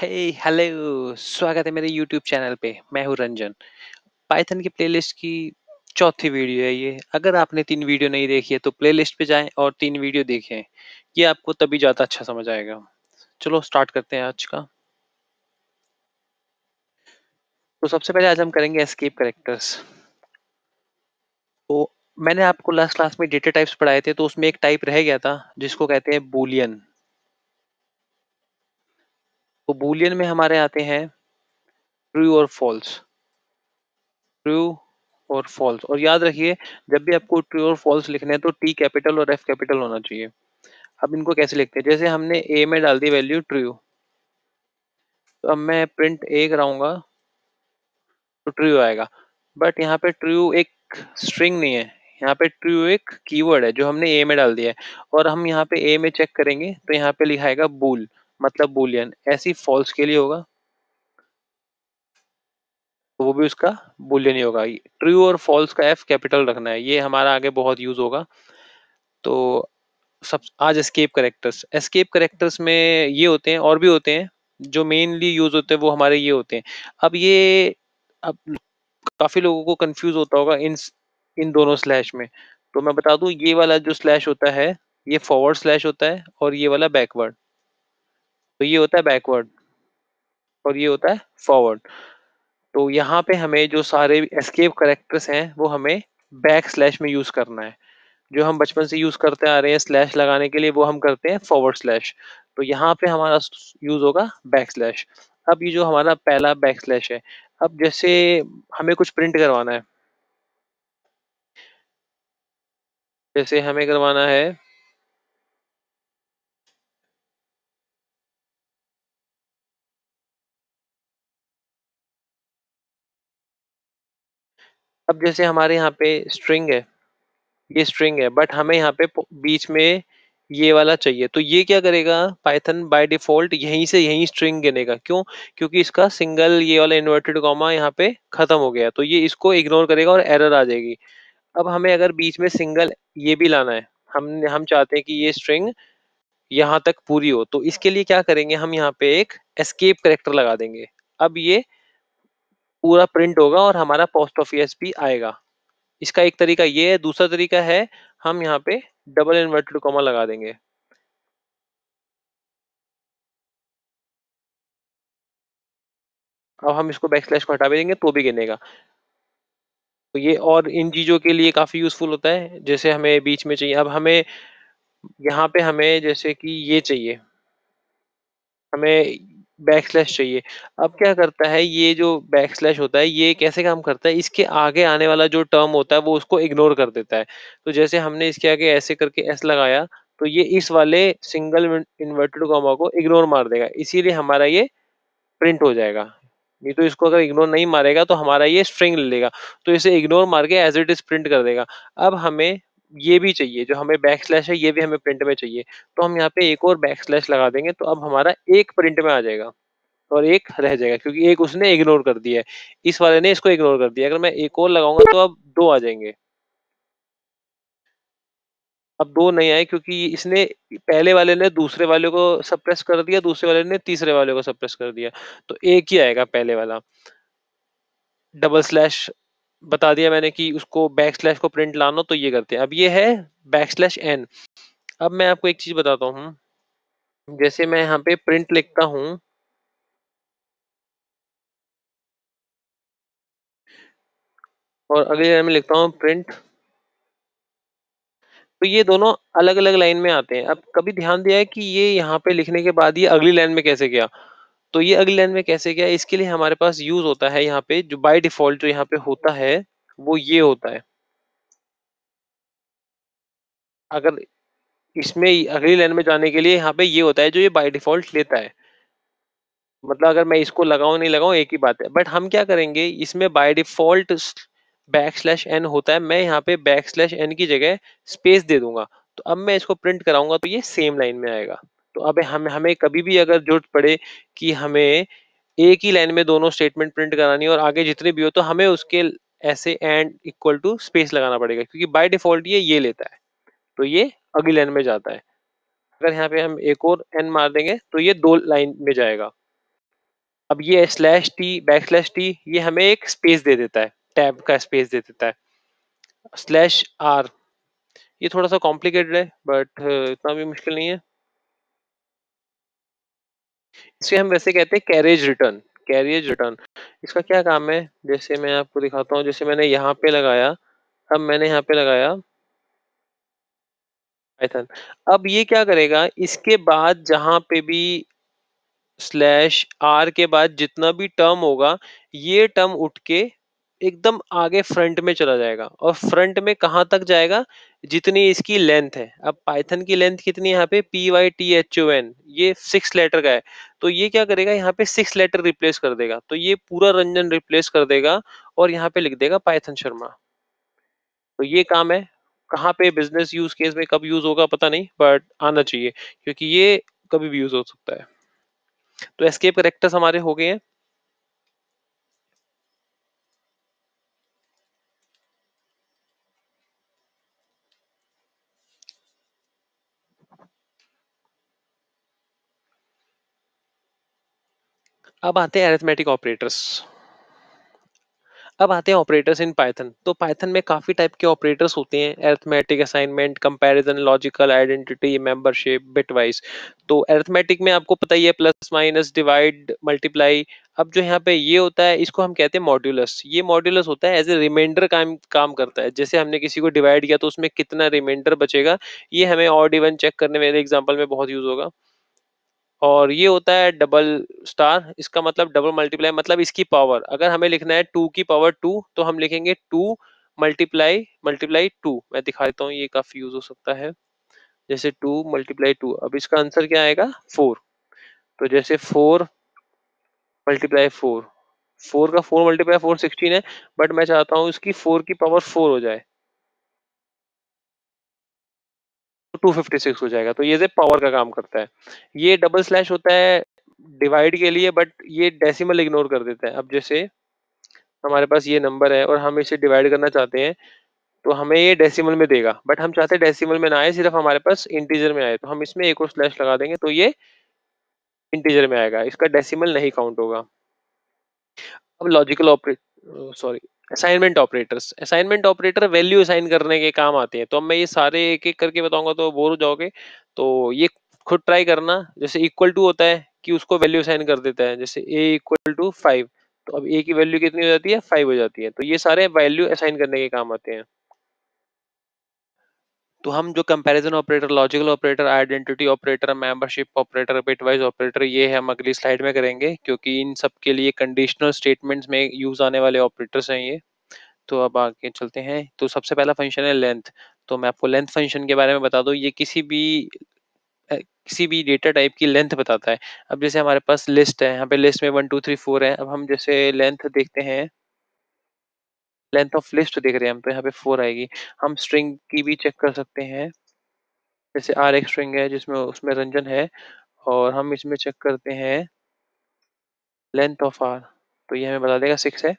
हे hello स्वागत है मेरे यूट्यूब चैनल पे मैं हूँ रंजन पाइथन की प्लेलिस्ट की चौथी वीडियो है ये अगर आपने तीन वीडियो नहीं देखी है तो प्लेलिस्ट पे जाएं और तीन वीडियो देखें ये आपको तभी ज़्यादा अच्छा समझ आएगा चलो स्टार्ट करते हैं आज का तो सबसे पहले आज हम करेंगे एस्केप करेक्टर्स तो मैंने आपको लास्ट क्लास में डेटा टाइप्स पढ़ाए थे तो उसमें एक टाइप रह गया था जिसको कहते हैं बोलियन तो बुलियन में हमारे आते हैं ट्रू और फॉल्स ट्रू और फॉल्स और याद रखिए जब भी आपको ट्रू तो और फॉल्स लिखने हैं तो टी कैपिटल और एफ कैपिटल होना चाहिए अब इनको कैसे लिखते हैं जैसे हमने ए में डाल दी वैल्यू ट्रू तो अब मैं प्रिंट ए कराऊंगा तो ट्रू आएगा बट यहाँ पे ट्रू एक स्ट्रिंग नहीं है यहाँ पे ट्रू एक कीवर्ड है जो हमने ए में डाल दिया है और हम यहाँ पे ए में चेक करेंगे तो यहाँ पे लिखाएगा बूल मतलब बुलियन ऐसी फॉल्स के लिए होगा तो वो भी उसका बुलियन ही होगा ट्रू और फॉल्स का एफ कैपिटल रखना है ये हमारा आगे बहुत यूज होगा तो सब आज एस्केप करेक्टर्स एस्केप करेक्टर्स में ये होते हैं और भी होते हैं जो मेनली यूज होते हैं वो हमारे ये होते हैं अब ये अब काफी लोगों को कंफ्यूज होता होगा इन इन दोनों स्लैश में तो मैं बता दूं ये वाला जो स्लैश होता है ये फॉरवर्ड स्लैश होता है और ये वाला बैकवर्ड तो ये होता है बैकवर्ड और ये होता है फॉरवर्ड तो यहाँ पे हमें जो सारे एस्केप करेक्टर्स हैं वो हमें बैक स्लैश में यूज़ करना है जो हम बचपन से यूज़ करते आ रहे हैं स्लैश लगाने के लिए वो हम करते हैं फॉरवर्ड स्लैश तो यहाँ पे हमारा यूज़ होगा बैक स्लैश अब ये जो हमारा पहला बैक स्लैश है अब जैसे हमें कुछ प्रिंट करवाना है जैसे हमें करवाना है अब जैसे हमारे यहाँ पे स्ट्रिंग है ये स्ट्रिंग है बट हमें यहाँ पे बीच में ये वाला चाहिए तो ये क्या करेगा पाइथन बाय डिफॉल्ट यहीं से यहीं स्ट्रिंग गिनेगा क्यों क्योंकि इसका सिंगल ये वाला इन्वर्टेड कॉमा यहाँ पे खत्म हो गया तो ये इसको इग्नोर करेगा और एरर आ जाएगी अब हमें अगर बीच में सिंगल ये भी लाना है हम हम चाहते हैं कि ये स्ट्रिंग यहाँ तक पूरी हो तो इसके लिए क्या करेंगे हम यहाँ पे एक एस्केप करेक्टर लगा देंगे अब ये पूरा प्रिंट होगा और हमारा पोस्ट ऑफिस भी आएगा इसका एक तरीका ये है दूसरा तरीका है हम यहाँ पे डबल इन्वर्टेड कॉमा लगा देंगे अब हम इसको बैक स्लैश को हटा भी देंगे तो भी गिनेगा तो ये और इन चीज़ों के लिए काफ़ी यूज़फुल होता है जैसे हमें बीच में चाहिए अब हमें यहाँ पे हमें जैसे कि ये चाहिए हमें बैक स्लैश चाहिए अब क्या करता है ये जो बैक स्लैश होता है ये कैसे काम करता है इसके आगे आने वाला जो टर्म होता है वो उसको इग्नोर कर देता है तो जैसे हमने इसके आगे ऐसे करके एस लगाया तो ये इस वाले सिंगल इन्वर्टेड कॉमा को इग्नोर मार देगा इसीलिए हमारा ये प्रिंट हो जाएगा नहीं तो इसको अगर इग्नोर नहीं मारेगा तो हमारा ये स्ट्रिंग ले लेगा तो इसे इग्नोर मार के एज इट इज प्रिंट कर देगा अब हमें ये भी चाहिए जो हमें बैक स्लैश है ये भी हमें प्रिंट में चाहिए तो हम यहाँ पे एक और बैक स्लैश लगा देंगे तो अब हमारा एक प्रिंट में आ जाएगा और एक रह जाएगा क्योंकि एक उसने इग्नोर कर दिया है इस वाले ने इसको इग्नोर कर दिया अगर मैं एक और लगाऊंगा तो अब दो आ जाएंगे अब दो नहीं आए क्योंकि इसने पहले वाले ने दूसरे वाले को सप्रेस कर दिया दूसरे वाले ने तीसरे वाले को सप्रेस कर दिया तो एक ही आएगा पहले वाला डबल स्लैश बता दिया मैंने कि उसको बैक स्लैश को प्रिंट लाना तो ये करते हैं अब ये है बैक स्लैश एन अब मैं आपको एक चीज़ बताता हूँ जैसे मैं यहाँ पे प्रिंट लिखता हूँ और अगली लाइन में लिखता हूँ प्रिंट तो ये दोनों अलग अलग लाइन में आते हैं अब कभी ध्यान दिया है कि ये यहाँ पे लिखने के बाद ये अगली लाइन में कैसे गया तो ये अगली लाइन में कैसे क्या इसके लिए हमारे पास यूज होता है यहाँ पे जो बाय डिफॉल्ट जो यहाँ पे होता है वो ये होता है अगर इसमें अगली लाइन में जाने के लिए यहाँ पे ये होता है जो ये बाय डिफॉल्ट लेता है मतलब अगर मैं इसको लगाऊ नहीं लगाऊ एक ही बात है बट हम क्या करेंगे इसमें by default back slash n होता है मैं यहाँ पे बैक स्लैश एन की जगह स्पेस दे दूंगा तो अब मैं इसको प्रिंट कराऊंगा तो ये सेम लाइन में आएगा तो अब हम हमें कभी भी अगर जरूरत पड़े कि हमें एक ही लाइन में दोनों स्टेटमेंट प्रिंट करानी है और आगे जितने भी हो तो हमें उसके ऐसे एंड इक्वल टू स्पेस लगाना पड़ेगा क्योंकि बाय डिफॉल्ट ये ये लेता है तो ये अगली लाइन में जाता है अगर यहाँ पे हम एक और एन मार देंगे तो ये दो लाइन में जाएगा अब ये slash t back slash t ये हमें एक स्पेस दे देता है टैब का स्पेस दे देता है स्लैश आर ये थोड़ा सा कॉम्प्लिकेटेड है बट इतना भी मुश्किल नहीं है इसे हम वैसे कहते हैं कैरेज रिटर्न कैरेज रिटर्न इसका क्या काम है जैसे मैं आपको दिखाता हूँ जैसे मैंने यहाँ पे लगाया अब मैंने यहाँ पे लगाया पाइथन अब ये क्या करेगा इसके बाद जहाँ पे भी स्लैश आर के बाद जितना भी टर्म होगा ये टर्म उठ के एकदम आगे फ्रंट में चला जाएगा और फ्रंट में कहाँ तक जाएगा जितनी इसकी लेंथ है अब पाइथन की लेंथ कितनी यहाँ पे P Y T H O N ये सिक्स लेटर का है तो ये क्या करेगा यहाँ पे सिक्स लेटर रिप्लेस कर देगा तो ये पूरा रंजन रिप्लेस कर देगा और यहाँ पे लिख देगा पाइथन शर्मा तो ये काम है कहाँ पे बिजनेस यूज केस में कब यूज होगा पता नहीं बट आना चाहिए क्योंकि ये कभी भी यूज हो सकता है तो एस्केप करेक्टर्स हमारे हो गए हैं अब आते हैं एरिथमेटिक ऑपरेटर्स अब आते हैं ऑपरेटर्स इन पाइथन तो पाइथन में काफ़ी टाइप के ऑपरेटर्स होते हैं arithmetic assignment comparison logical identity membership bitwise तो एरिथमेटिक में आपको पता ही है प्लस माइनस डिवाइड मल्टीप्लाई अब जो यहाँ पे ये होता है इसको हम कहते हैं मॉड्यूलस ये मॉड्यूलस होता है एज ए रिमाइंडर काम काम करता है जैसे हमने किसी को डिवाइड किया तो उसमें कितना रिमाइंडर बचेगा ये हमें ऑड इवन चेक करने में एग्जाम्पल में बहुत यूज़ होगा और ये होता है डबल स्टार इसका मतलब डबल मल्टीप्लाई मतलब इसकी पावर अगर हमें लिखना है टू की पावर टू तो हम लिखेंगे टू मल्टीप्लाई मल्टीप्लाई टू मैं दिखा देता हूँ ये काफ़ी यूज हो सकता है जैसे टू मल्टीप्लाई टू अब इसका आंसर क्या आएगा फोर तो जैसे फोर मल्टीप्लाई फोर फोर का फोर मल्टीप्लाई फोर सिक्सटीन है बट मैं चाहता हूँ इसकी फोर की पावर फोर हो जाए टू फिफ्टी सिक्स हो जाएगा तो ये से पावर का काम करता है ये डबल स्लैश होता है डिवाइड के लिए बट ये डेसिमल इग्नोर कर देता है अब जैसे हमारे पास ये नंबर है और हम इसे डिवाइड करना चाहते हैं तो हमें ये डेसिमल में देगा बट हम चाहते हैं डेसिमल में ना आए सिर्फ हमारे पास इंटीजर में आए तो हम इसमें एक और स्लैश लगा देंगे तो ये इंटीजर में आएगा इसका डेसिमल नहीं काउंट होगा अब logical operate sorry assignment operators assignment operator value assign करने के काम आते हैं तो अब मैं ये सारे एक एक करके बताऊंगा तो बोर हो जाओगे तो ये खुद ट्राई करना जैसे इक्वल टू होता है कि उसको वैल्यू असाइन कर देता है जैसे ए इक्वल टू फाइव तो अब ए की वैल्यू कितनी हो जाती है फाइव हो जाती है तो ये सारे वैल्यू असाइन करने के काम आते हैं तो हम जो comparison operator logical operator identity operator membership operator bitwise operator ये हम अगली स्लाइड में करेंगे क्योंकि इन सब के लिए कंडीशनल स्टेटमेंट्स में यूज आने वाले ऑपरेटर्स हैं ये तो अब आगे चलते हैं तो सबसे पहला फंक्शन है लेंथ तो मैं आपको लेंथ फंक्शन के बारे में बता दूँ ये किसी भी किसी भी डेटा टाइप की लेंथ बताता है अब जैसे हमारे पास लिस्ट है यहाँ पे लिस्ट में वन टू थ्री फोर है अब हम जैसे लेंथ देखते हैं लेंथ ऑफ लिस्ट देख रहे हैं हम तो यहाँ पे फोर आएगी हम स्ट्रिंग की भी चेक कर सकते हैं जैसे आर एक स्ट्रिंग है जिसमें उसमें रंजन है और हम इसमें चेक करते हैं लेंथ ऑफ आर तो ये हमें बता देगा सिक्स है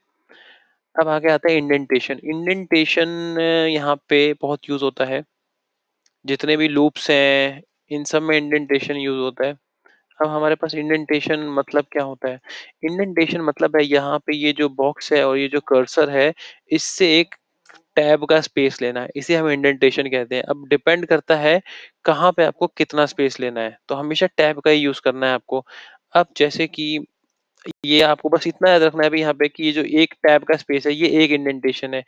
अब आगे आता है इंडेंटेशन इंडेंटेशन यहाँ पे बहुत यूज़ होता है जितने भी लूप्स हैं इन सब में इंडेंटेशन यूज़ होता है अब हमारे पास इंडेंटेशन मतलब क्या होता है इंडेंटेशन मतलब है यहाँ पे ये जो बॉक्स है और ये जो कर्सर है इससे एक टैब का स्पेस लेना है इसे हम इंडेंटेशन कहते हैं अब डिपेंड करता है कहाँ पे आपको कितना स्पेस लेना है तो हमेशा टैब का ही यूज़ करना है आपको अब जैसे कि ये आपको बस इतना याद रखना है अभी यहाँ पे कि ये जो एक टैब का स्पेस है ये एक इंडेंटेशन है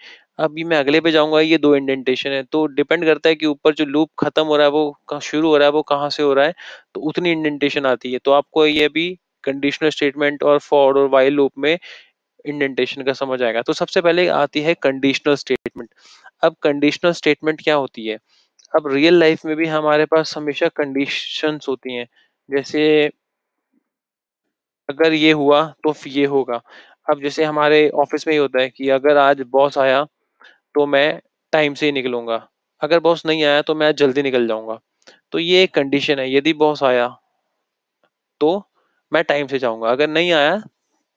अभी मैं अगले पे जाऊंगा ये दो इंडेंटेशन है तो डिपेंड करता है कि ऊपर जो लूप खत्म हो रहा है वो शुरू हो रहा है वो कहाँ से हो रहा है तो उतनी इंडेंटेशन आती है तो आपको ये भी कंडीशनल स्टेटमेंट और फॉर और वाइल लूप में इंडेंटेशन का समझ आएगा तो सबसे पहले आती है कंडीशनल स्टेटमेंट अब कंडीशनल स्टेटमेंट क्या होती है अब रियल लाइफ में भी हमारे पास हमेशा कंडीशंस होती हैं जैसे अगर ये हुआ तो ये होगा अब जैसे हमारे ऑफिस में ही होता है कि अगर आज बॉस आया तो मैं टाइम से ही निकलूंगा अगर बॉस नहीं आया तो मैं आज जल्दी निकल जाऊंगा तो ये एक कंडीशन है यदि बॉस आया तो मैं टाइम से जाऊंगा अगर नहीं आया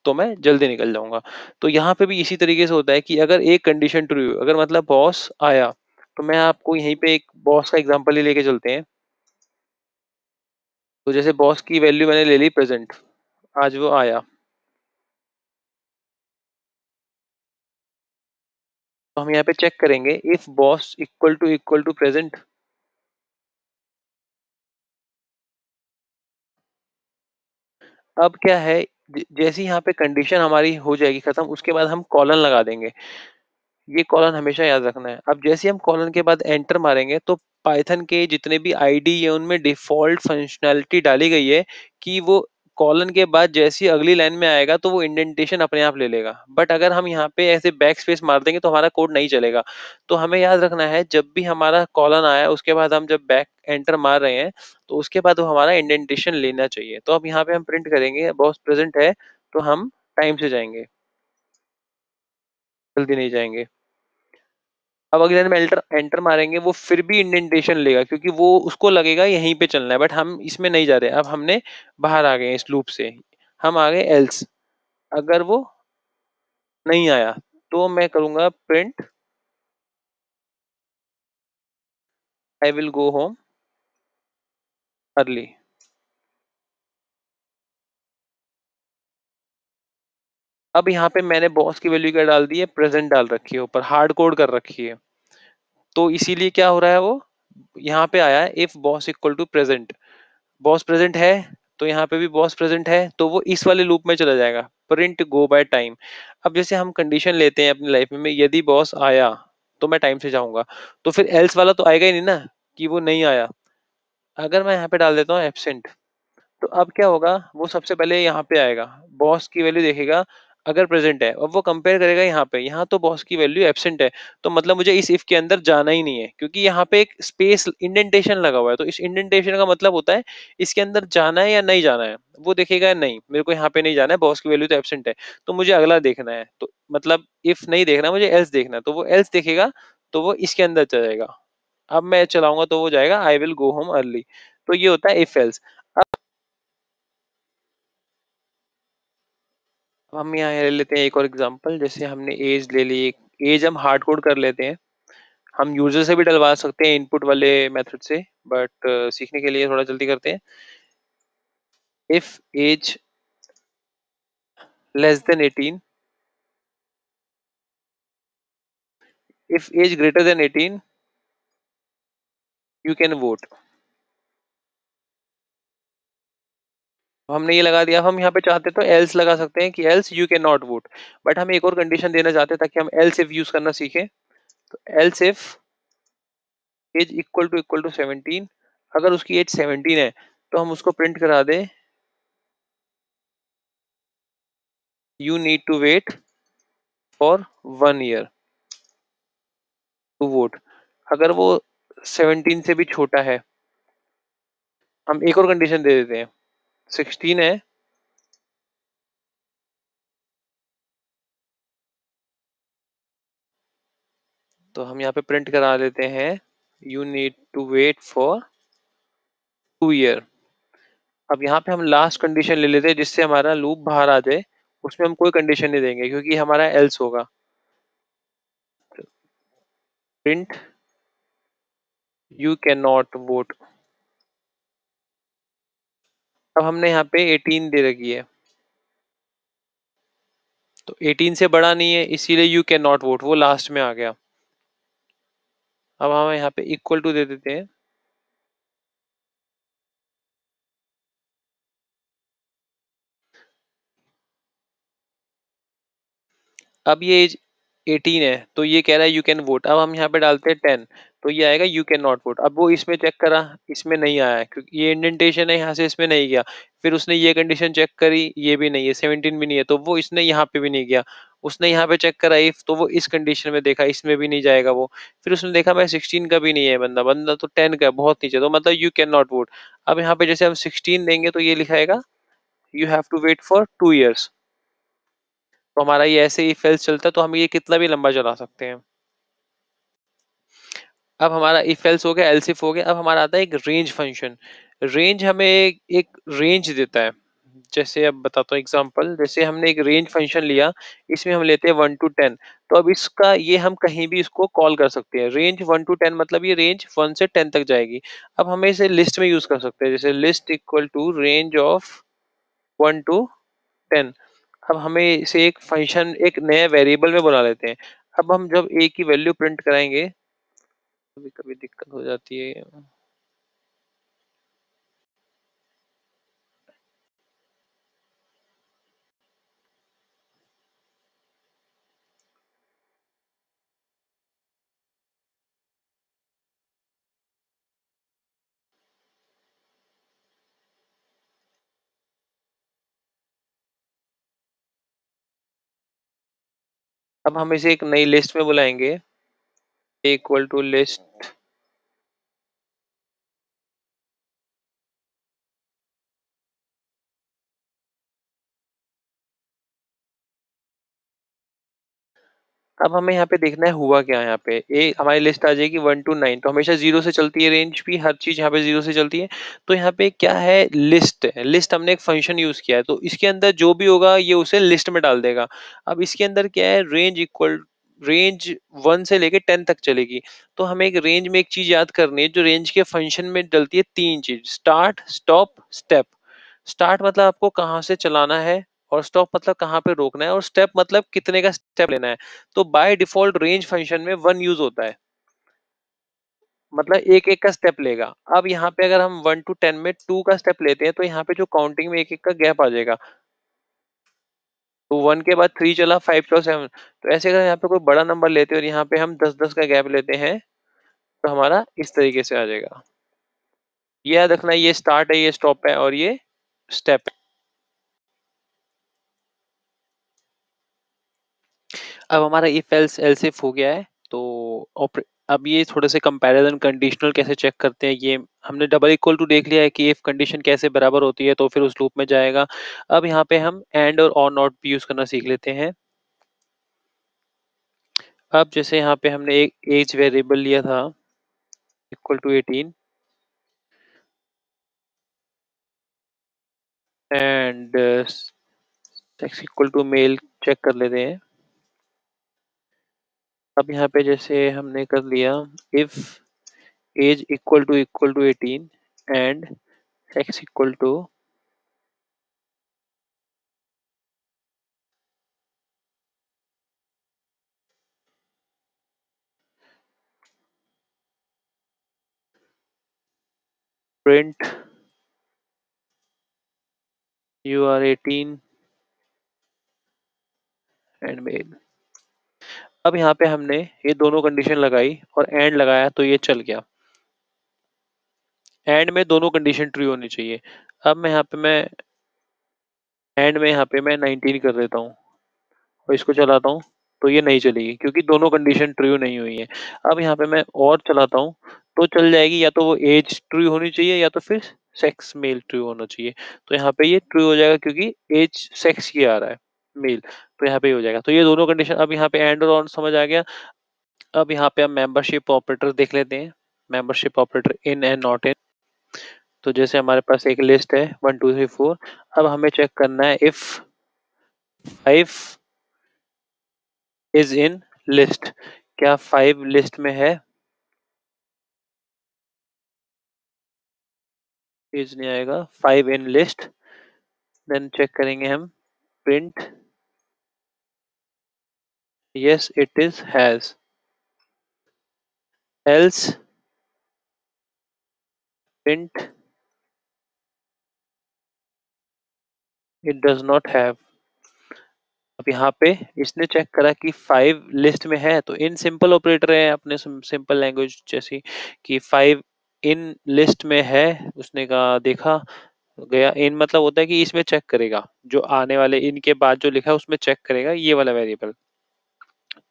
तो मैं जल्दी निकल जाऊंगा तो यहाँ पे भी इसी तरीके से होता है कि अगर एक कंडीशन ट्रू अगर मतलब बॉस आया तो मैं आपको यहीं पे एक बॉस का एग्जाम्पल ही लेके चलते हैं तो जैसे बॉस की वैल्यू मैंने ले ली प्रेजेंट आज वो आया तो हम यहाँ पे चेक करेंगे if boss equal to equal to present अब क्या है जैसे यहाँ पे कंडीशन हमारी हो जाएगी खत्म उसके बाद हम कॉलन लगा देंगे ये कॉलन हमेशा याद रखना है अब जैसे हम कॉलन के बाद एंटर मारेंगे तो पाइथन के जितने भी आईडी है उनमें डिफॉल्ट फंक्शनैलिटी डाली गई है कि वो कॉलन के बाद जैसी अगली लाइन में आएगा तो वो इंडेंटेशन अपने आप ले लेगा बट अगर हम यहाँ पे ऐसे बैक स्पेस मार देंगे तो हमारा कोड नहीं चलेगा तो हमें याद रखना है जब भी हमारा कॉलन आया उसके बाद हम जब बैक एंटर मार रहे हैं तो उसके बाद वो हमारा इंडेंटेशन लेना चाहिए तो अब यहाँ पे हम प्रिंट करेंगे बॉस प्रेजेंट है तो हम टाइम से जाएंगे जल्दी नहीं जाएंगे अब अगले दिन में एंटर मारेंगे वो फिर भी इंडेंटेशन लेगा क्योंकि वो उसको लगेगा यहीं पे चलना है बट हम इसमें नहीं जा रहे अब हमने बाहर आ गए इस लूप से हम आ गए एल्स अगर वो नहीं आया तो मैं करूँगा print I will go home early अब यहाँ पे मैंने बॉस की वैल्यू क्या डाल दी है प्रेजेंट डाल रखी है ऊपर हार्ड कोड कर रखी है तो इसीलिए क्या हो रहा है वो यहाँ पे आया है if boss equal to present boss present है तो यहाँ पे भी बॉस प्रेजेंट है तो वो इस वाले लूप में चला जाएगा प्रिंट गो बाय टाइम अब जैसे हम कंडीशन लेते हैं अपनी लाइफ में यदि बॉस आया तो मैं टाइम से जाऊंगा तो फिर एल्स वाला तो आएगा ही नहीं ना कि वो नहीं आया अगर मैं यहाँ पे डाल देता हूँ एबसेंट तो अब क्या होगा वो सबसे पहले यहाँ पे आएगा बॉस की वैल्यू देखेगा अगर प्रेजेंट है अब वो कंपेयर करेगा यहाँ पे यहाँ तो बॉस की वैल्यू एबसेंट है तो मतलब मुझे इस इफ के अंदर जाना ही नहीं है क्योंकि यहाँ पे एक स्पेस इंडेंटेशन लगा हुआ है तो इस इंडेंटेशन का मतलब होता है इसके अंदर जाना है या नहीं जाना है वो देखेगा नहीं मेरे को यहाँ पे नहीं जाना है बॉस की वैल्यू तो एबसेंट है तो मुझे अगला देखना है तो मतलब इफ नहीं देखना मुझे एल्स देखना तो वो एल्स देखेगा तो वो इसके अंदर चलेगा अब मैं चलाऊंगा तो वो जाएगा I will go home early तो ये होता है इफ एल्स हम यहाँ ले लेते हैं एक और एग्जांपल जैसे हमने एज ले ली एज हम हार्ड कोड कर लेते हैं हम यूजर से भी डलवा सकते हैं इनपुट वाले मेथड से बट uh, सीखने के लिए थोड़ा जल्दी करते हैं if age less than eighteen if age greater than eighteen you can vote हमने ये लगा दिया हम यहाँ पे चाहते तो एल्स लगा सकते हैं कि else you can not vote but हम एक और कंडीशन देना चाहते हैं ताकि हम एल्स इफ यूज करना सीखें तो else if age equal to equal to seventeen अगर उसकी एज सेवनटीन है तो हम उसको प्रिंट करा दें you need to wait for one year to vote अगर वो सेवनटीन से भी छोटा है हम एक और कंडीशन दे देते हैं सिक्सटीन है तो हम यहाँ पे प्रिंट करा लेते हैं you need to wait for two year अब यहाँ पे हम लास्ट कंडीशन ले लेते हैं जिससे हमारा लूप बाहर आ जाए उसमें हम कोई कंडीशन नहीं देंगे क्योंकि हमारा एल्स होगा print you can not vote अब हमने यहाँ पे 18 दे रखी है तो 18 से बड़ा नहीं है इसीलिए यू कैन नॉट वोट वो लास्ट में आ गया अब हम यहाँ पे इक्वल टू दे देते हैं अब ये एटीन है तो ये कह रहा है यू कैन वोट अब हम यहाँ पे डालते हैं टेन तो ये आएगा यू कैन नॉट वोट अब वो इसमें चेक करा इसमें नहीं आया क्योंकि ये इंडेंटेशन है यहाँ से इसमें नहीं गया फिर उसने ये कंडीशन चेक करी ये भी नहीं है सेवनटीन भी नहीं है तो वो इसने यहाँ पे भी नहीं गया उसने यहाँ पे चेक करा इफ तो वो इस कंडीशन में देखा इसमें भी नहीं जाएगा वो फिर उसने देखा मैं सिक्सटीन का भी नहीं है बंदा बंदा तो टेन का बहुत नीचे तो मतलब यू कैन नॉट वोट अब यहाँ पे जैसे हम सिक्सटीन देंगे तो ये लिखाएगा you have to wait for two years तो हमारा ये ऐसे ही फेल्स चलता तो हम ये कितना भी लंबा चला सकते हैं अब हमारा इफ एल्स हो गया एल्सिफ हो गया अब हमारा आता है एक रेंज फंक्शन रेंज हमें एक, एक रेंज देता है जैसे अब बताता हूँ एग्जांपल जैसे हमने एक रेंज फंक्शन लिया इसमें हम लेते हैं वन टू टेन तो अब इसका ये हम कहीं भी इसको कॉल कर सकते हैं रेंज वन टू टेन मतलब ये रेंज वन से टेन तक जाएगी अब हमें इसे लिस्ट में यूज कर सकते हैं जैसे list equal to range of one to ten अब हमें इसे एक फंक्शन एक नए वेरिएबल में बुला लेते हैं अब हम जब ए की वैल्यू प्रिंट कराएंगे कभी कभी दिक्कत हो जाती है अब हम इसे एक नई लिस्ट में बुलाएंगे इक्वल टू लिस्ट अब हमें यहाँ पे देखना है हुआ क्या यहाँ पे ए हमारी लिस्ट आ जाएगी वन टू नाइन तो हमेशा जीरो से चलती है रेंज भी हर चीज यहाँ पे जीरो से चलती है तो यहाँ पे क्या है लिस्ट है लिस्ट हमने एक फंक्शन यूज किया है तो इसके अंदर जो भी होगा ये उसे लिस्ट में डाल देगा अब इसके अंदर क्या है रेंज इक्वल रेंज वन से लेके टेन तक चलेगी तो हमें एक रेंज में एक चीज याद करनी है जो रेंज के फंक्शन में डलती है तीन चीज स्टार्ट स्टॉप स्टेप स्टार्ट मतलब आपको कहाँ से चलाना है और स्टॉप मतलब कहाँ पे रोकना है और स्टेप मतलब कितने का स्टेप लेना है तो बाय डिफॉल्ट रेंज फंक्शन में वन यूज होता है मतलब एक एक का स्टेप लेगा अब यहाँ पे अगर हम वन टू टेन में टू का स्टेप लेते हैं तो यहाँ पे जो काउंटिंग में एक एक का गैप आ जाएगा तो वन के बाद थ्री चला फाइव चला सेवन तो ऐसे अगर यहाँ पे कोई बड़ा नंबर लेते हैं और यहाँ पे हम दस दस का गैप लेते हैं तो हमारा इस तरीके से आ जाएगा यह याद रखना ये स्टार्ट है ये स्टॉप है और ये स्टेप है अब हमारा इफ एल्स इफ हो गया है तो अब ये थोड़े से कंपैरिजन कंडीशनल कैसे चेक करते हैं ये हमने डबल इक्वल टू देख लिया है कि इफ़ कंडीशन कैसे बराबर होती है तो फिर उस लूप में जाएगा अब यहाँ पे हम एंड और और नॉट भी यूज़ करना सीख लेते हैं अब जैसे यहाँ पे हमने एक एज वेरिएबल लिया था equal to eighteen and sex equal to male check कर लेते हैं अब यहाँ पे जैसे हमने कर लिया if age equal to equal to eighteen and sex equal to print you are eighteen and male अब यहाँ पे हमने ये दोनों कंडीशन लगाई और एंड लगाया तो ये चल गया एंड में दोनों कंडीशन ट्रू होनी चाहिए अब मैं यहाँ पे मैं एंड में यहाँ पे मैं नाइनटीन कर देता हूँ और इसको चलाता हूँ तो ये नहीं चलेगी क्योंकि दोनों कंडीशन ट्रू नहीं हुई है अब यहाँ पे मैं और चलाता हूँ तो चल जाएगी या तो वो एज ट्रू होनी चाहिए या तो फिर सेक्स मेल ट्रू होना चाहिए तो यहाँ पे ये ट्रू हो जाएगा क्योंकि एज सेक्स ही आ रहा है मेल तो यहाँ पे हो जाएगा तो ये दोनों कंडीशन अब यहाँ पे एंड और ऑन समझ आ गया अब यहाँ पे हम मेंबरशिप ऑपरेटर देख लेते हैं membership operator in and not in तो जैसे हमारे पास एक लिस्ट है वन टू थ्री फोर अब हमें चेक करना है if five is in list क्या फाइव लिस्ट में है इज नहीं आएगा five in list then check करेंगे हम print Yes, it is has. Else print it does not have अब यहाँ पे इसने चेक करा कि फाइव लिस्ट में है तो इन सिंपल ऑपरेटर है अपने सिंपल लैंग्वेज जैसी कि फाइव इन लिस्ट में है उसने कहा देखा गया इन मतलब होता है कि इसमें चेक करेगा जो आने वाले इनके बाद जो लिखा है उसमें चेक करेगा ये वाला वेरिएबल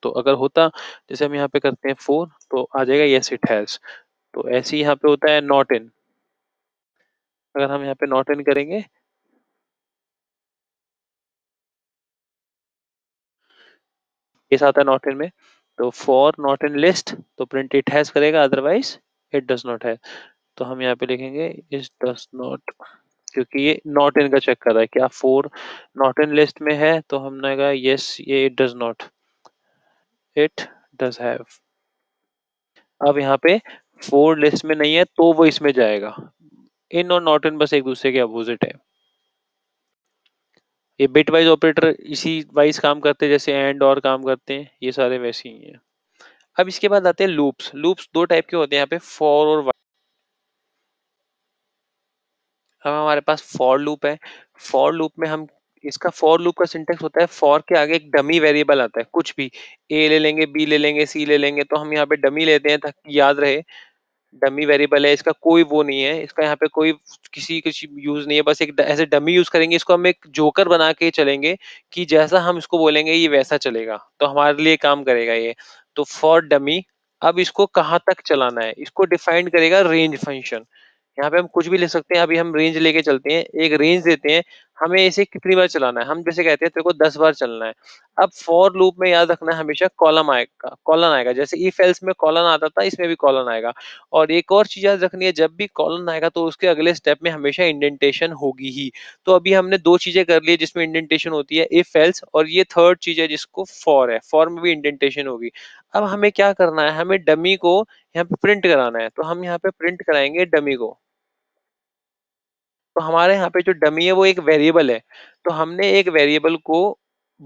तो अगर होता जैसे हम यहाँ पे करते हैं फोर तो आ जाएगा येस इट हैज तो ऐसे ही यहाँ पे होता है नॉट इन अगर हम यहाँ पे नॉट इन करेंगे ये आता है नॉट इन में तो फॉर नॉट इन लिस्ट तो प्रिंट इट हैज करेगा अदरवाइज इट डज नॉट है तो हम यहाँ पे लिखेंगे इट डज नॉट क्योंकि ये नॉट इन का चेक कर रहा है क्या फोर नॉट इन लिस्ट में है तो हमने कहा यस ये it does not it does have अब यहाँ पे फोर लिस्ट में नहीं है तो वो इसमें जाएगा इन और नॉट इन बस एक दूसरे के अपोजिट है ये बिट वाइज ऑपरेटर इसी वाइज काम करते हैं जैसे एंड और काम करते हैं ये सारे वैसे ही हैं अब इसके बाद आते हैं लूप्स लूप्स दो टाइप के होते हैं यहाँ पे फॉर और वाइल अब हमारे पास फॉर लूप है फॉर लूप में हम इसका फॉर लूप का सिंटेक्स होता है फॉर के आगे एक डमी वेरिएबल आता है कुछ भी ए ले लेंगे बी ले लेंगे सी ले लेंगे तो हम यहाँ पे डमी लेते हैं ताकि याद रहे डमी वेरिएबल है इसका कोई वो नहीं है इसका यहाँ पे कोई किसी किसी यूज़ नहीं है बस एक ऐसे डमी यूज़ करेंगे इसको हम एक जोकर बना के चलेंगे कि जैसा हम इसको बोलेंगे ये वैसा चलेगा तो हमारे लिए काम करेगा ये तो फॉर डमी अब इसको कहाँ तक चलाना है इसको डिफाइंड करेगा रेंज फंक्शन यहाँ पे हम कुछ भी ले सकते हैं अभी हम रेंज लेके चलते हैं एक रेंज देते हैं हमें इसे कितनी बार चलाना है हम जैसे कहते हैं तेरे को दस बार चलना है अब फॉर लूप में याद रखना है हमेशा कॉलम आएगा कॉलन आएगा जैसे ई फेल्स में कॉलन आता था इसमें भी कॉलन आएगा और एक और चीज याद रखनी है जब भी कॉलन आएगा तो उसके अगले स्टेप में हमेशा इंडेंटेशन होगी ही तो अभी हमने दो चीजें कर ली है जिसमें इंडेंटेशन होती है इफ एल्स और ये थर्ड चीज है जिसको फॉर है फॉर में भी इंडेंटेशन होगी अब हमें क्या करना है हमें डमी को यहाँ पे प्रिंट कराना है तो हम यहाँ पे प्रिंट कराएंगे डमी को तो हमारे यहाँ पे जो डमी है वो एक वेरिएबल है तो हमने एक वेरिएबल को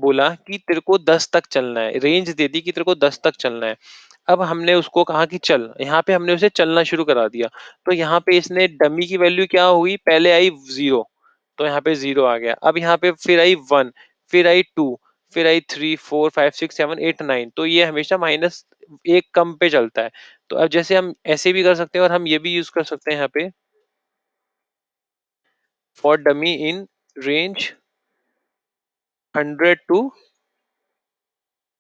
बोला कि तेरे को दस तक चलना है रेंज दे दी कि तेरे को दस तक चलना है अब हमने उसको कहा कि चल यहाँ पे हमने उसे चलना शुरू करा दिया तो यहाँ पे इसने डमी की वैल्यू क्या हुई पहले आई जीरो तो यहाँ पे जीरो आ गया अब यहाँ पे फिर आई वन फिर आई टू फिर i three four five six seven eight nine तो ये हमेशा माइनस एक कम पे चलता है तो अब जैसे हम ऐसे भी कर सकते हैं और हम ये भी यूज कर सकते हैं यहाँ पे for dummy in range 100 to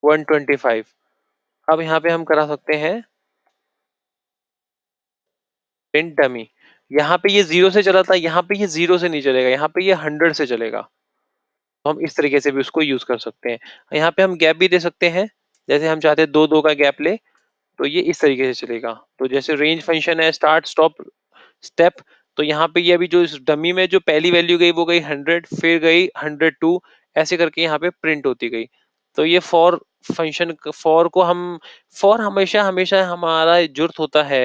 125 अब यहाँ पे हम करा सकते हैं प्रिंट डमी यहाँ पे ये जीरो से चला था यहाँ पे ये जीरो से नहीं चलेगा यहाँ पे ये हंड्रेड से चलेगा तो हम इस तरीके से भी उसको यूज कर सकते हैं यहाँ पे हम गैप भी दे सकते हैं जैसे हम चाहते हैं दो दो का गैप ले तो ये इस तरीके से चलेगा तो जैसे रेंज फंक्शन है स्टार्ट स्टॉप स्टेप तो यहाँ पे ये अभी जो इस डमी में जो पहली वैल्यू गई वो गई हंड्रेड फिर गई हंड्रेड टू ऐसे करके यहाँ पे प्रिंट होती गई तो ये फॉर फंक्शन फॉर को हम फॉर हमेशा हमेशा हमारा जुर्त होता है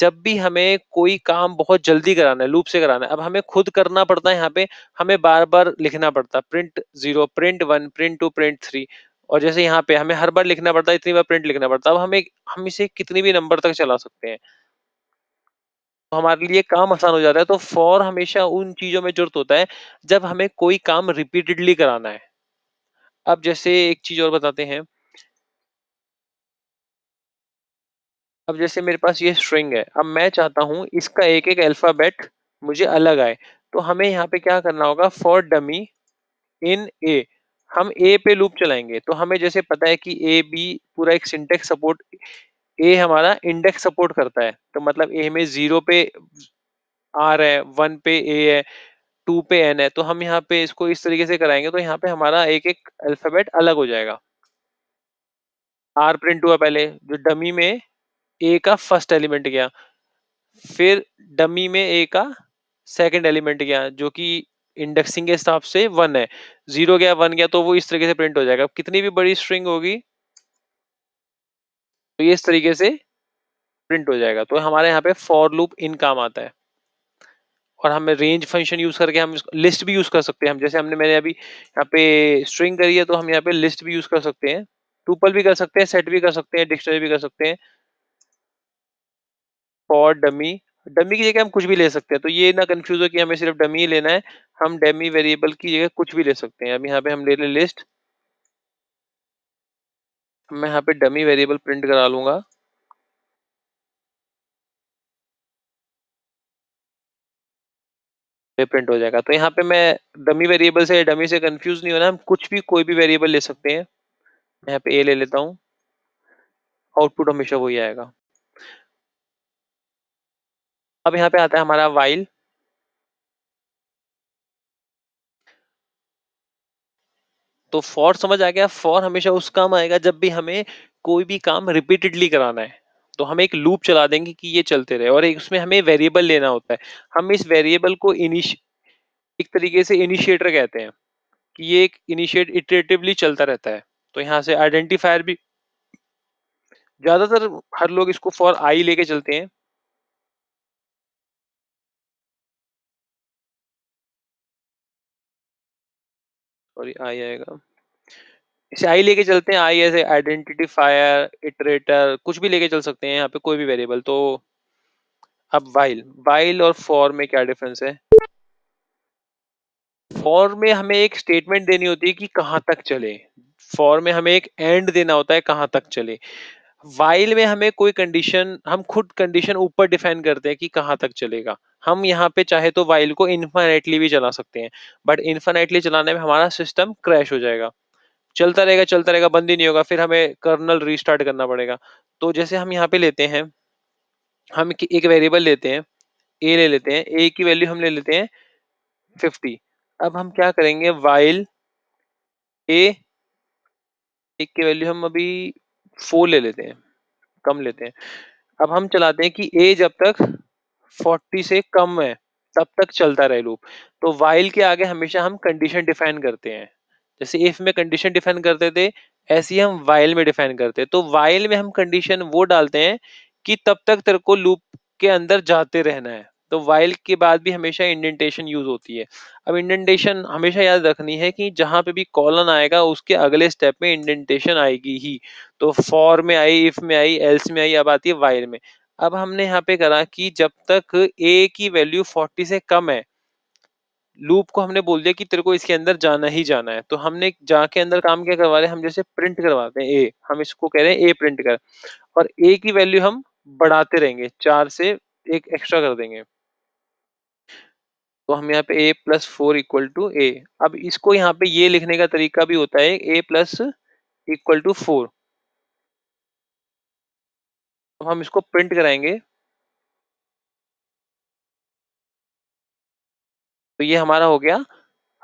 जब भी हमें कोई काम बहुत जल्दी कराना है लूप से कराना है अब हमें खुद करना पड़ता है यहाँ पे हमें बार बार लिखना पड़ता है print zero print one print two print three और जैसे यहाँ पे हमें हर बार लिखना पड़ता है इतनी बार प्रिंट लिखना पड़ता है अब हमें हम इसे कितनी भी नंबर तक चला सकते हैं तो हमारे लिए काम आसान हो जाता है तो फॉर हमेशा उन चीजों में जरूरत होता है जब हमें कोई काम रिपीटेडली कराना है अब जैसे एक चीज और बताते हैं अब जैसे मेरे पास ये स्ट्रिंग है अब मैं चाहता हूं इसका एक एक अल्फाबेट मुझे अलग आए तो हमें यहाँ पे क्या करना होगा फॉर डमी इन ए हम ए पे लूप चलाएंगे तो हमें जैसे पता है कि ए बी पूरा एक सिंटेक्स सपोर्ट ए हमारा इंडेक्स सपोर्ट करता है तो मतलब ए में जीरो पे आर है वन पे ए है टू पे एन है तो हम यहाँ पे इसको इस तरीके से कराएंगे तो यहाँ पे हमारा एक एक अल्फाबेट अलग हो जाएगा आर प्रिंट हुआ पहले जो डमी में ए का फर्स्ट एलिमेंट गया फिर डमी में ए का सेकंड एलिमेंट गया जो कि इंडेक्सिंग के हिसाब से वन है जीरो गया वन गया तो वो इस तरीके से प्रिंट हो जाएगा कितनी भी बड़ी स्ट्रिंग होगी तो ये इस तरीके से प्रिंट हो जाएगा तो हमारे यहाँ पे फॉर लूप इन काम आता है और हमें रेंज फंक्शन यूज करके हम लिस्ट भी यूज कर सकते हैं हम जैसे हमने मैंने अभी यहाँ पे स्ट्रिंग करी है तो हम यहाँ पे लिस्ट भी यूज कर सकते हैं टूपल भी कर सकते हैं सेट भी कर सकते हैं डिक्शनरी भी कर सकते हैं फॉर डमी डमी की जगह हम कुछ भी ले सकते हैं तो ये ना कंफ्यूज हो कि हमें सिर्फ डमी ही लेना है हम डमी वेरिएबल की जगह कुछ भी ले सकते हैं अभी यहाँ पे हम ले लें लिस्ट मैं यहाँ पे डमी वेरिएबल प्रिंट करा लूँगा प्रिंट हो जाएगा तो यहाँ पे मैं डमी वेरिएबल से डमी से कंफ्यूज नहीं होना हम कुछ भी कोई भी वेरिएबल ले सकते हैं मैं यहाँ पे ए ले लेता हूँ आउटपुट हमेशा वही आएगा अब यहाँ पे आता है हमारा वाइल तो फॉर समझ आ गया फॉर हमेशा उस काम आएगा जब भी हमें कोई भी काम रिपीटेडली कराना है तो हम एक लूप चला देंगे कि ये चलते रहे और एक उसमें हमें वेरिएबल लेना होता है हम इस वेरिएबल को इनिश एक तरीके से इनिशिएटर कहते हैं कि ये एक इनिशिएट इटरेटिवली चलता रहता है तो यहाँ से आइडेंटिफायर भी ज्यादातर हर लोग इसको फॉर आई लेके चलते हैं सॉरी आई आएगा इसे आई लेके चलते हैं आई ऐसे आइडेंटिफायर इटरेटर कुछ भी लेके चल सकते हैं यहाँ पे कोई भी वेरिएबल तो अब वाइल वाइल और फॉर में क्या डिफरेंस है फॉर में हमें एक स्टेटमेंट देनी होती है कि कहाँ तक चले फॉर में हमें एक एंड देना होता है कहाँ तक चले वाइल में हमें कोई कंडीशन हम खुद कंडीशन ऊपर डिफाइन करते हैं कि कहाँ तक चलेगा हम यहाँ पे चाहे तो वाइल को इन्फाइनेटली भी चला सकते हैं बट इन्फाइनेटली चलाने में हमारा सिस्टम क्रैश हो जाएगा चलता रहेगा चलता रहेगा बंद ही नहीं होगा फिर हमें कर्नल रिस्टार्ट करना पड़ेगा तो जैसे हम यहाँ पे लेते हैं हम एक वेरिएबल लेते हैं ए ले लेते हैं ए की वैल्यू हम ले लेते हैं फिफ्टी अब हम क्या करेंगे वाइल ए एक की वैल्यू हम अभी फोर ले लेते हैं कम लेते हैं अब हम चलाते हैं कि ए जब तक फोर्टी से कम है तब तक चलता रहे लूप तो वाइल के आगे हमेशा हम कंडीशन डिफाइन करते हैं जैसे इफ में कंडीशन डिफाइन करते थे ही हम वाइल में डिफाइन करते हैं तो वाइल में हम कंडीशन वो डालते हैं कि तब तक तेरे को लूप के अंदर जाते रहना है तो वाइल के बाद भी हमेशा इंडेंटेशन यूज होती है अब इंडेंटेशन हमेशा याद रखनी है कि जहाँ पे भी कॉलन आएगा उसके अगले स्टेप में इंडेंटेशन आएगी ही तो फॉर में आई इफ में आई एल्स में आई अब आती है वाइल में अब हमने यहाँ पे करा कि जब तक ए की वैल्यू 40 से कम है लूप को हमने बोल दिया कि तेरे को इसके अंदर जाना ही जाना है तो हमने जाके अंदर काम क्या करवा रहे हैं हम जैसे प्रिंट करवाते हैं ए हम इसको कह रहे हैं ए प्रिंट कर और ए की वैल्यू हम बढ़ाते रहेंगे चार से एक एक्स्ट्रा कर देंगे तो हम यहाँ पे a plus four equal to a अब इसको यहाँ पे ये लिखने का तरीका भी होता है a plus equal to four हम इसको प्रिंट कराएंगे तो ये हमारा हो गया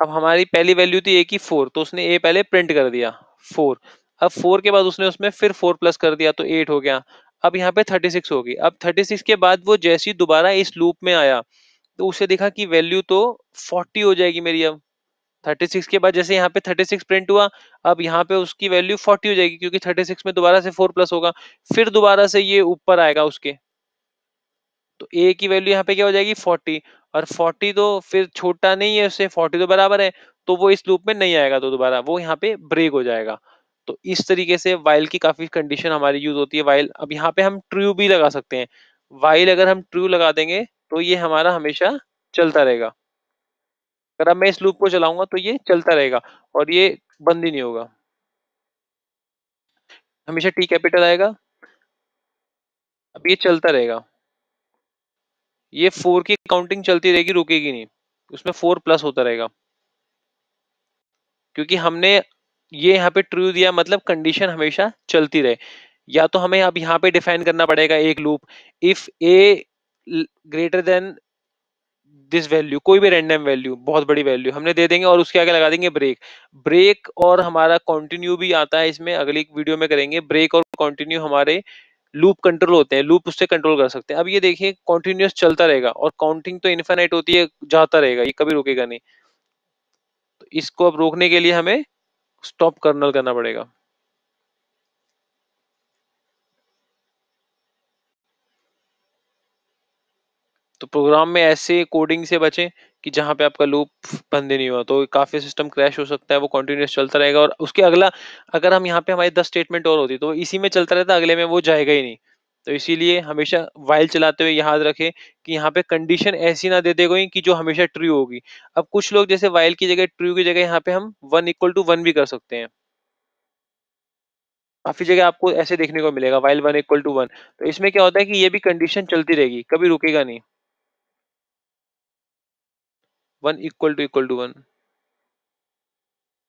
अब हमारी पहली वैल्यू थी ए की फोर तो उसने ए पहले प्रिंट कर दिया फोर अब फोर के बाद उसने उसमें फिर फोर प्लस कर दिया तो एट हो गया अब यहाँ पे थर्टी सिक्स होगी अब थर्टी सिक्स के बाद वो जैसी दोबारा इस लूप में आया तो उसे देखा कि वैल्यू तो फोर्टी हो जाएगी मेरी अब थर्टी सिक्स के बाद जैसे यहाँ पे थर्टी सिक्स प्रिंट हुआ अब यहाँ पे उसकी वैल्यू फोर्टी हो जाएगी क्योंकि थर्टी सिक्स में दोबारा से फोर प्लस होगा फिर दोबारा से ये ऊपर आएगा उसके तो ए की वैल्यू यहाँ पे क्या हो जाएगी फोर्टी और फोर्टी तो फिर छोटा नहीं है उससे फोर्टी तो बराबर है तो वो इस लूप में नहीं आएगा तो दोबारा वो यहाँ पे ब्रेक हो जाएगा तो इस तरीके से वाइल की काफी कंडीशन हमारी यूज होती है वाइल अब यहाँ पे हम ट्रू भी लगा सकते हैं वाइल अगर हम ट्रू लगा देंगे तो ये हमारा हमेशा चलता रहेगा अगर अब मैं इस लूप को चलाऊंगा तो ये चलता रहेगा और ये बंद ही नहीं होगा हमेशा टी कैपिटल आएगा अब ये चलता रहेगा ये फोर की काउंटिंग चलती रहेगी रुकेगी नहीं उसमें फोर प्लस होता रहेगा क्योंकि हमने ये यहाँ पे ट्रू दिया मतलब कंडीशन हमेशा चलती रहे या तो हमें अब यहाँ पे डिफाइन करना पड़ेगा एक loop if a greater than this value कोई भी रैंडम वैल्यू बहुत बड़ी वैल्यू हमने दे देंगे और उसके आगे लगा देंगे ब्रेक ब्रेक और हमारा कंटिन्यू भी आता है इसमें अगली वीडियो में करेंगे ब्रेक और कंटिन्यू हमारे लूप कंट्रोल होते हैं लूप उससे कंट्रोल कर सकते हैं अब ये देखिए कॉन्टिन्यूस चलता रहेगा और काउंटिंग तो इन्फेनाइट होती है जाता रहेगा ये कभी रुकेगा नहीं तो इसको अब रोकने के लिए हमें स्टॉप कर्नल करना पड़ेगा तो प्रोग्राम में ऐसे कोडिंग से बचें कि जहाँ पे आपका लूप बंद नहीं हुआ तो काफ़ी सिस्टम क्रैश हो सकता है वो कंटिन्यूस चलता रहेगा और उसके अगला अगर हम यहाँ पे हमारी दस स्टेटमेंट और होती तो इसी में चलता रहता अगले में वो जाएगा ही नहीं तो इसीलिए हमेशा वाइल चलाते हुए याद रखें कि यहाँ पे कंडीशन ऐसी ना दे गई कि जो हमेशा ट्रू होगी अब कुछ लोग जैसे वाइल की जगह ट्रू की जगह यहाँ पे हम वन इक्वल टू वन भी कर सकते हैं काफी जगह आपको ऐसे देखने को मिलेगा while one equal to one तो इसमें क्या होता है कि ये भी कंडीशन चलती रहेगी कभी रुकेगा नहीं one equal to equal to one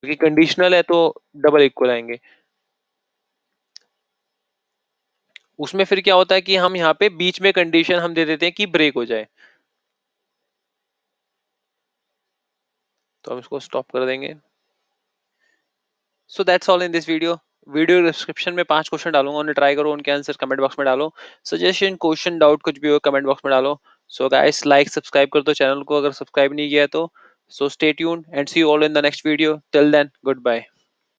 क्योंकि कंडीशनल है तो डबल इक्वल आएंगे उसमें फिर क्या होता है कि हम यहाँ पे बीच में कंडीशन हम दे देते हैं कि ब्रेक हो जाए तो हम इसको स्टॉप कर देंगे so that's all in this video video description में पांच क्वेश्चन डालूंगा उन्हें ट्राई करो उनके आंसर कमेंट बॉक्स में डालो सजेशन क्वेश्चन डाउट कुछ भी हो कमेंट बॉक्स में डालो सो गाइस लाइक सब्सक्राइब कर दो चैनल को अगर सब्सक्राइब नहीं किया तो so stay tune and see all in the next video till then good bye